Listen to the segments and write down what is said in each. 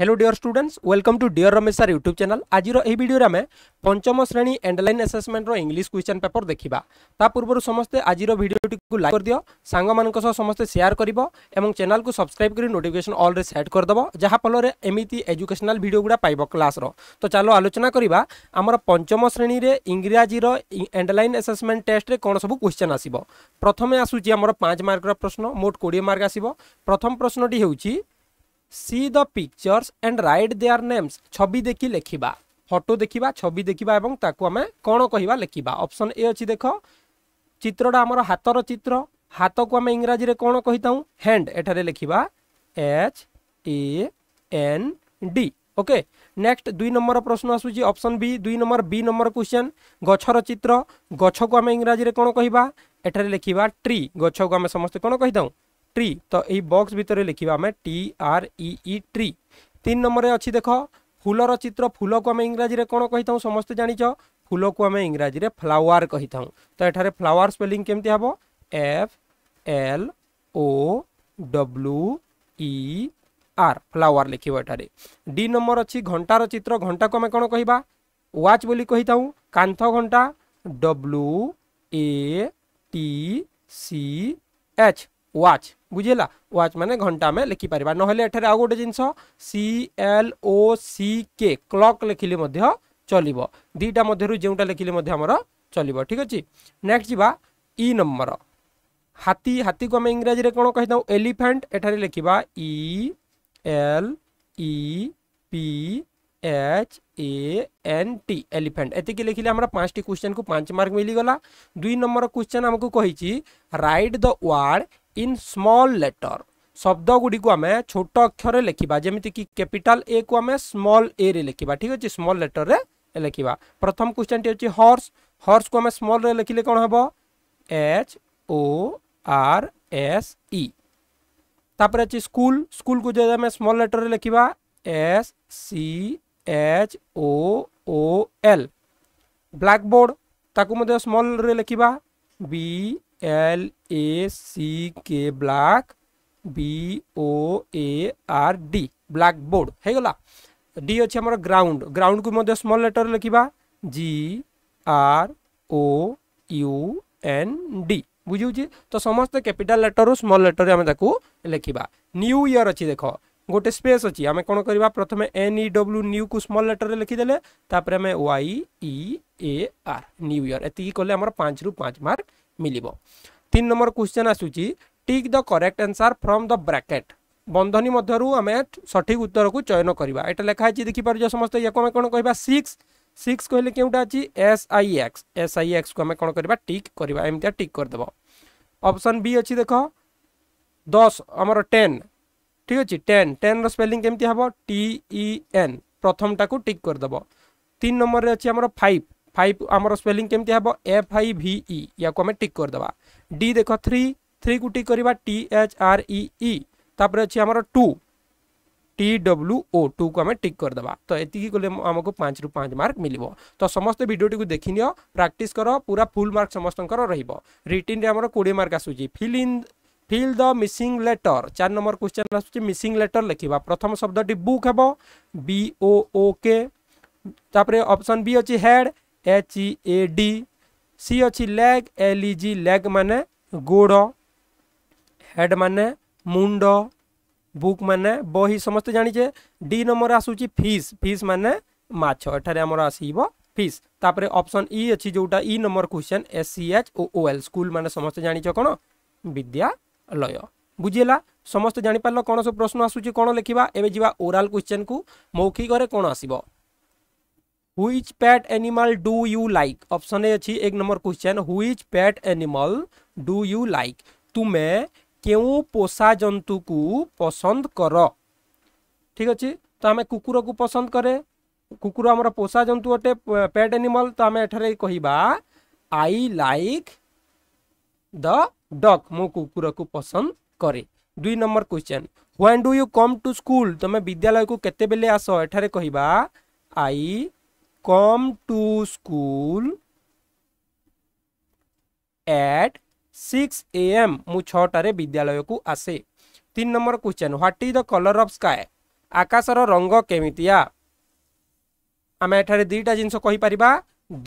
hello dear students welcome to dear Ramesh sir YouTube channel ଆଜିର ଏହି ଭିଡ଼ିଓରେ ଆମେ ପଞ୍ଚମ ଶ୍ରେଣୀ ଏଣ୍ଡଲାଇନ୍ ଆସେସମେଣ୍ଟର ଇଂଲିଶ କ୍ୱେଶ୍ଚନ୍ ପେପର୍ ଦେଖିବା ତା ପୂର୍ବରୁ ସମସ୍ତେ ଆଜିର ଭିଡ଼ିଓଟିକୁ ଲାଇକ୍ କରିଦିଅ ସାଙ୍ଗମାନଙ୍କ ସହ ସମସ୍ତେ ସେୟାର କରିବ ଏବଂ ଚ୍ୟାନେଲ୍କୁ ସବସ୍କ୍ରାଇବ୍ କରି ନୋଟିଫିକେସନ୍ ଅଲ୍ରେ ସେଟ୍ କରିଦେବ ଯାହାଫଳରେ ଏମିତି ଏଜୁକେସନାଲ୍ ଭିଡ଼ିଓ ଗୁଡ଼ା ପାଇବ କ୍ଲାସ୍ର ତ ଚାଲ ଆଲୋଚନା କରିବା ଆମର ପଞ୍ଚମ ଶ୍ରେଣୀରେ ଇଂରାଜୀର ଏଣ୍ଡଲାଇନ୍ ଆସେସମେଣ୍ଟ ଟେଷ୍ଟରେ କ'ଣ ସବୁ କ୍ୱେଶ୍ଚନ୍ ଆସିବ ପ୍ରଥମେ ଆସୁଛି ଆମର ପାଞ୍ଚ ମାର୍କର ପ୍ରଶ୍ନ ମୋଟ କୋଡ଼ିଏ ମାର୍କ ଆସିବ ପ୍ରଥମ ପ୍ରଶ୍ନଟି ହେଉଛି see the pictures and write their names ଛବି ଦେଖି ଲେଖିବା ଫଟୋ ଦେଖିବା ଛବି ଦେଖିବା ଏବଂ ତାକୁ ଆମେ କ'ଣ କହିବା ଲେଖିବା ଅପସନ୍ ଏ ଅଛି ଦେଖ ଚିତ୍ରଟା ଆମର ହାତର ଚିତ୍ର ହାତକୁ ଆମେ ଇଂରାଜୀରେ କ'ଣ କହିଥାଉ ହ୍ୟାଣ୍ଡ ଏଠାରେ ଲେଖିବା H E N D okay next ଦୁଇ ନମ୍ବର ପ୍ରଶ୍ନ ଆସୁଛି ଅପସନ୍ ବି ଦୁଇ ନମ୍ବର ବି ନମ୍ବର କ୍ୱେଶ୍ଚନ୍ ଗଛର ଚିତ୍ର ଗଛକୁ ଆମେ ଇଂରାଜୀରେ କ'ଣ କହିବା ଏଠାରେ ଲେଖିବା ଟ୍ରି ଗଛକୁ ଆମେ ସମସ୍ତେ କ'ଣ କହିଥାଉ ट्री तो यही बक्स भितर लिखा आम टी आर इ ट्री तीन नंबर अच्छी देख फुलर चित्र फुल को आम इंग्राजी में कौन कही था समस्ते जाच फुल को आम इंग्राजी में फ्लावर कही था तो यठार फ्लावर स्पेलींग केमती हम F L O W E R flower लिख डी नंबर अच्छी घंटार चित्र घंटा को आम कौन कह वाच बोली कही था कांथ घंटा W A T C H watch ବୁଝିହେଲା ୱାଚ୍ ମାନେ ଘଣ୍ଟା ଆମେ ଲେଖିପାରିବା ନହେଲେ ଏଠାରେ ଆଉ ଗୋଟେ ଜିନିଷ C L O C K clock ଲେଖିଲେ ମଧ୍ୟ ଚଲିବ ଦୁଇଟା ମଧ୍ୟରୁ ଯେଉଁଟା ଲେଖିଲେ ମଧ୍ୟ ଆମର ଚଲିବ ଠିକ୍ ଅଛି ନେକ୍ସଟ ଯିବା ଇ ନମ୍ବର ହାତୀ ହାତୀକୁ ଆମେ ଇଂରାଜୀରେ କ'ଣ କହିଥାଉ ଏଲିଫାଣ୍ଟ ଏଠାରେ ଲେଖିବା E L E P H A N T elephant एति लिखिले आम पांच क्वेश्चन को पांच मार्क मिल गला दुई नंबर क्वेश्चन आमको कही write the word in small letter शब्द गुड़ी आम छोट अक्षर लिखा कि कैपिटाल ए को आम स्मल ए रे लिखा ठीक अच्छे स्मल लेटर रे लिखा प्रथम क्वेश्चन टी अच्छे हर्स हर्स को आम स्मल रे लिखिले कौन हम H O R S E तापर अच्छे स्कूल स्कूल को जब आम स्मल लेटर रे लिखा S C H O O L blackboard board ताकू स्मल रे लिखा B L A C K black B O A R D black board गला डी अच्छे ग्राउंड ग्राउंड को मैं स्मल लेटर लिखा G R O U N D बुझे तो समस्त कैपिटल लेटर स्मॉल लेटर आम लिखा न्यू ईयर अच्छी देख गोटे स्पेस अच्छी आम कौन करवा प्रथम एन ई डब्ल्यू न्यू को स्मल लेटर में लिखीदे आम Y A R new year एति कले पाँच रु पाँच मार्क ମିଳିବ ତିନି ନମ୍ବର କ୍ୱେଶ୍ଚନ୍ ଆସୁଛି tick the correct answer from the bracket ବନ୍ଧନୀ ମଧ୍ୟରୁ ଆମେ ସଠିକ୍ ଉତ୍ତରକୁ ଚୟନ କରିବା ଏଇଟା ଲେଖା ହେଇଛି ଦେଖିପାରୁଛ ସମସ୍ତେ ୟାକୁ ଆମେ କ'ଣ କହିବା ସିକ୍ସ ସିକ୍ସ କହିଲେ କେଉଁଟା ଅଛି S I X S I ଏକ୍ସକୁ ଆମେ କ'ଣ କରିବା ଟିକ୍ କରିବା ଏମିତିଆ ଟିକ୍ କରିଦେବ ଅପସନ୍ ବି ଅଛି ଦେଖ ଦଶ ଆମର ଟେନ୍ ଠିକ୍ ଅଛି ଟେନ୍ ଟେନ୍ର ସ୍ପେଲିଂ କେମିତି ହେବ ଟି ଇ ଏନ୍ ପ୍ରଥମଟାକୁ ଟିକ୍ କରିଦେବ ତିନି ନମ୍ବରରେ ଅଛି ଆମର ଫାଇଭ୍ फाइव आमर स्पेलींग केमती हम एफ आई भि इ या टिक करदे डी देख थ्री थ्री को टिक करवा टी एच आर इ इ तापर अच्छे आमर two T W O two को आम टिक करदे तो ये गले आमको पाँच रु पाँच मार्क मिल तो समस्त भिडियोटी को नि प्राक्ट कर पूरा फुल मार्क समस्त रिटिन आमर कोड़े मार्क आस fill in fill the missing letter चार नंबर क्वेश्चन आसूँ मिसिंग लेटर लिखा प्रथम टी बुक हे बी ओ बी अच्छी head H E A D C अच्छी लैग एल इ जि लैग मान गोड़ हेड मान मुंड बुक मान बही समस्ते जाचे डी नंबर आसूरी फिश फिश मान मठार आस फिश तापर ऑप्शन इ अच्छी जोटा इ number question S C H O O L school मैंने समस्त जान कौन विद्यालय बुझेगा समस्त जापार कौन सब प्रश्न आसूस कौन लिखा एवं जीवा ओराल क्वेश्चन को मौखिक कौन आसव which pet animal do you like option A अच्छी एक number question which pet animal do you like तुम्हें क्यों पोषा जंतु को पसंद कर ठीक अच्छे तो आम कुकुर को पसंद करे कुकुर आम पोषा जंतु अटे पैट एनिमल तो आम एठार कह आई लाइक द डग मु कुकुर को पसंद करे दुई number question when do you come to school तुम्हें विद्यालय को केत आस एठार कहवा I come to school at six A M मु छटे विद्यालय को आसे तीन number question what is the colour of sky आकाशर रंग केमितिया आम एटार दुईटा जिनस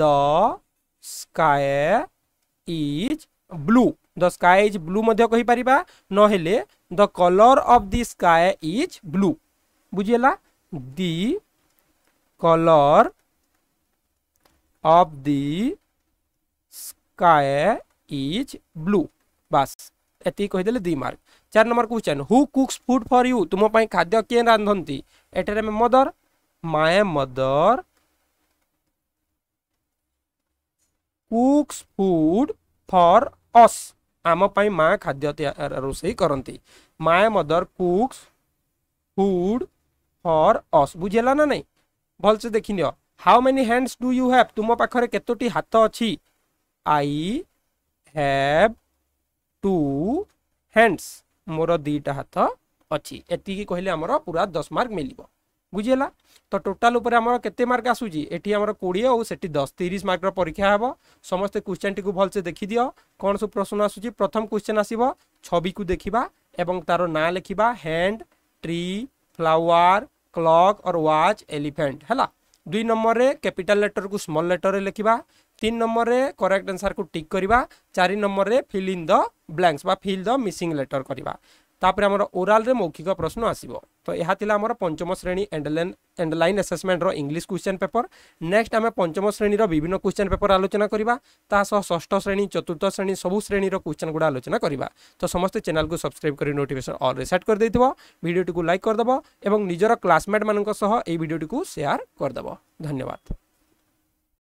the sky is blue the sky is blue मध्य ना न the colour of the sky is blue बुझेगा the colour of the sky is blue বাস এটি কহিদেলে দুই মার্ক চার number question who cooks food for you তুম পাই খাদ্য কে রাঁধନ୍ତି এটারে আমি মদর মায়ে মদর কুকস ফুড ফর অস ଆମ ପାଇଁ ମା ଖାଦ୍ୟ ରୋଷେଇ କରନ୍ତି ମାଏ ମଦର କୁକ୍ସ ଫୁଡ୍ ଫର୍ ଅସ୍ ବୁଝିହେଲା ନା ନାହିଁ ଭଲସେ ଦେଖିନିଅ how many hands do you have तुम पाखे केतोटी हाथ अच्छी आई हाव टू हैंडस मोर दीटा हाथ अच्छी एत कहले आम पूरा दस मार्क मिल बुझेगा तो टोटाल केते मार्क आसूरी कोड़े और से दस तीस मार्क परीक्षा हे समस्ते क्वेश्चन टी भलसे देखी दि कौन सब प्रश्न आसूस प्रथम क्वेश्चन आसव छवि को देखा एवं तार ना लिखा हैंड ट्री फ्लावर क्लक और वाच एलिफेट है দুই নম্বরে ক্যাপিটাল লেটরকু স্মল লেটরে লেখিবা তিন নম্বরে করেক্ট আনসারকু টিক করা চারি নম্বরে ফিল ইন দ ব্ল্যাঙ্কস বা ফিল দ মিসিং লেটর করা ତାପରେ ଆମର ଓରାଲରେ ମୌଖିକ ପ୍ରଶ୍ନ ଆସିବ ତ ଏହା ଥିଲା ଆମର ପଞ୍ଚମ ଶ୍ରେଣୀ ଏଣ୍ଡଲାଇନ୍ ଏଣ୍ଡଲାଇନ୍ ଆସେସମେଣ୍ଟର ଇଂଲିଶ କ୍ୱେଶ୍ଚନ୍ ପେପର ନେକ୍ସଟ ଆମେ ପଞ୍ଚମ ଶ୍ରେଣୀର ବିଭିନ୍ନ କ୍ୱେଶ୍ଚନ୍ ପେପର ଆଲୋଚନା କରିବା ତା ସହ ଷଷ୍ଠ ଶ୍ରେଣୀ ଚତୁର୍ଥ ଶ୍ରେଣୀ ସବୁ ଶ୍ରେଣୀର କ୍ୱେଶ୍ଚନ୍ ଗୁଡ଼ା ଆଲୋଚନା କରିବା ତ ସମସ୍ତେ ଚ୍ୟାନେଲକୁ ସବସ୍କ୍ରାଇବ୍ କରି ନୋଟିଫିକେସନ୍ ଅଲ୍ରେ ସେଟ୍ କରିଦେଇଥିବ ଭିଡ଼ିଓଟିକୁ ଲାଇକ୍ କରିଦେବ ଏବଂ ନିଜର କ୍ଲାସମେଟ୍ମାନଙ୍କ ସହ ଏହି ଭିଡ଼ିଓଟିକୁ ସେୟାର କରିଦେବ ଧନ୍ୟବାଦ